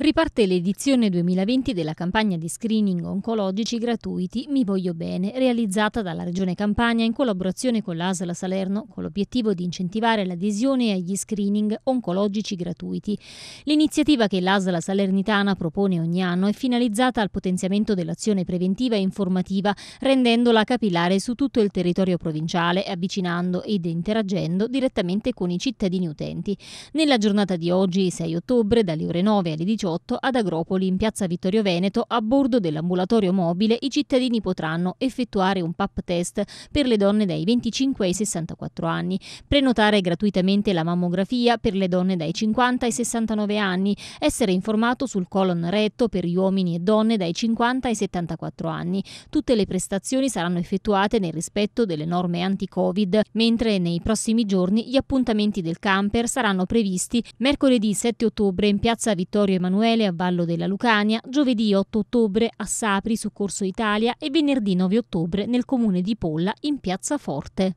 Riparte l'edizione 2020 della campagna di screening oncologici gratuiti Mi Voglio Bene, realizzata dalla Regione Campania in collaborazione con l'ASLA Salerno con l'obiettivo di incentivare l'adesione agli screening oncologici gratuiti. L'iniziativa che l'ASLA Salernitana propone ogni anno è finalizzata al potenziamento dell'azione preventiva e informativa, rendendola capillare su tutto il territorio provinciale, avvicinando ed interagendo direttamente con i cittadini utenti. Nella giornata di oggi, 6 ottobre, dalle ore 9 alle 18, 2018 ad Agropoli in piazza Vittorio Veneto a bordo dell'ambulatorio mobile i cittadini potranno effettuare un PAP test per le donne dai 25 ai 64 anni, prenotare gratuitamente la mammografia per le donne dai 50 ai 69 anni, essere informato sul colon retto per gli uomini e donne dai 50 ai 74 anni. Tutte le prestazioni saranno effettuate nel rispetto delle norme anti-Covid, mentre nei prossimi giorni gli appuntamenti del camper saranno previsti mercoledì 7 ottobre in piazza Vittorio Emanuele Emanuele a Vallo della Lucania, giovedì 8 ottobre a Sapri su Corso Italia e venerdì 9 ottobre nel comune di Polla in Piazza Forte.